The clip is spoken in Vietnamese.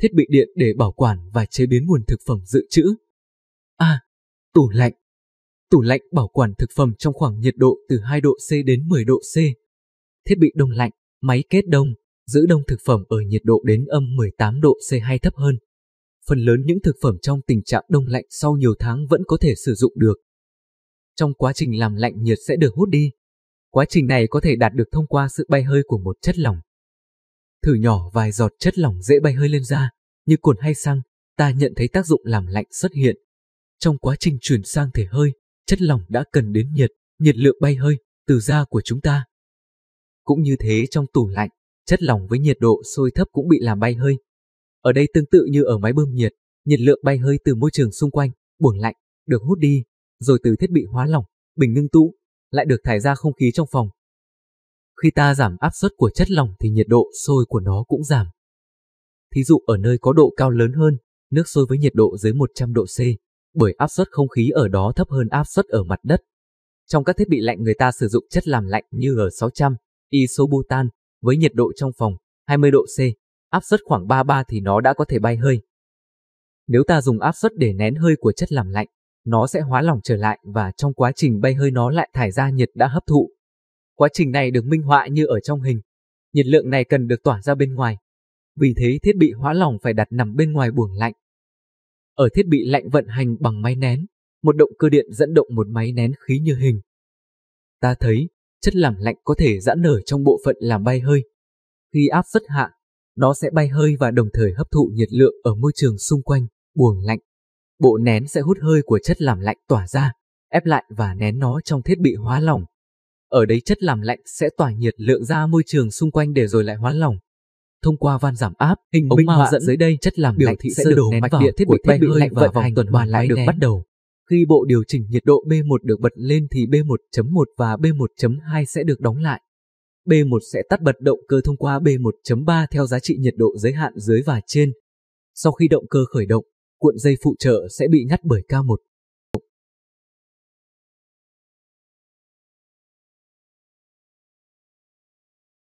thiết bị điện để bảo quản và chế biến nguồn thực phẩm dự trữ. A. tủ lạnh Tủ lạnh bảo quản thực phẩm trong khoảng nhiệt độ từ 2 độ C đến 10 độ C. Thiết bị đông lạnh, máy kết đông, giữ đông thực phẩm ở nhiệt độ đến âm 18 độ C hay thấp hơn. Phần lớn những thực phẩm trong tình trạng đông lạnh sau nhiều tháng vẫn có thể sử dụng được. Trong quá trình làm lạnh nhiệt sẽ được hút đi. Quá trình này có thể đạt được thông qua sự bay hơi của một chất lỏng thử nhỏ vài giọt chất lỏng dễ bay hơi lên da, như cồn hay xăng, ta nhận thấy tác dụng làm lạnh xuất hiện. Trong quá trình chuyển sang thể hơi, chất lỏng đã cần đến nhiệt, nhiệt lượng bay hơi, từ da của chúng ta. Cũng như thế trong tủ lạnh, chất lỏng với nhiệt độ sôi thấp cũng bị làm bay hơi. Ở đây tương tự như ở máy bơm nhiệt, nhiệt lượng bay hơi từ môi trường xung quanh, buồng lạnh, được hút đi, rồi từ thiết bị hóa lỏng, bình ngưng tụ, lại được thải ra không khí trong phòng, khi ta giảm áp suất của chất lỏng thì nhiệt độ sôi của nó cũng giảm. Thí dụ ở nơi có độ cao lớn hơn, nước sôi với nhiệt độ dưới 100 độ C, bởi áp suất không khí ở đó thấp hơn áp suất ở mặt đất. Trong các thiết bị lạnh người ta sử dụng chất làm lạnh như R600, isobutan, với nhiệt độ trong phòng 20 độ C, áp suất khoảng 33 thì nó đã có thể bay hơi. Nếu ta dùng áp suất để nén hơi của chất làm lạnh, nó sẽ hóa lỏng trở lại và trong quá trình bay hơi nó lại thải ra nhiệt đã hấp thụ. Quá trình này được minh họa như ở trong hình. Nhiệt lượng này cần được tỏa ra bên ngoài. Vì thế thiết bị hóa lỏng phải đặt nằm bên ngoài buồng lạnh. Ở thiết bị lạnh vận hành bằng máy nén, một động cơ điện dẫn động một máy nén khí như hình. Ta thấy, chất làm lạnh có thể giãn nở trong bộ phận làm bay hơi. Khi áp rất hạ, nó sẽ bay hơi và đồng thời hấp thụ nhiệt lượng ở môi trường xung quanh, buồng lạnh. Bộ nén sẽ hút hơi của chất làm lạnh tỏa ra, ép lại và nén nó trong thiết bị hóa lỏng, ở đấy chất làm lạnh sẽ tỏa nhiệt lượng ra môi trường xung quanh để rồi lại hóa lỏng. Thông qua van giảm áp, hình ống họa dẫn dưới đây chất làm lạnh thị sẽ được nén mạch vào điện thiết bị thiết bị lạnh và vòng tuần hoàn lại được nén. bắt đầu. Khi bộ điều chỉnh nhiệt độ B1 được bật lên thì B1.1 và B1.2 sẽ được đóng lại. B1 sẽ tắt bật động cơ thông qua B1.3 theo giá trị nhiệt độ giới hạn dưới và trên. Sau khi động cơ khởi động, cuộn dây phụ trợ sẽ bị ngắt bởi K1.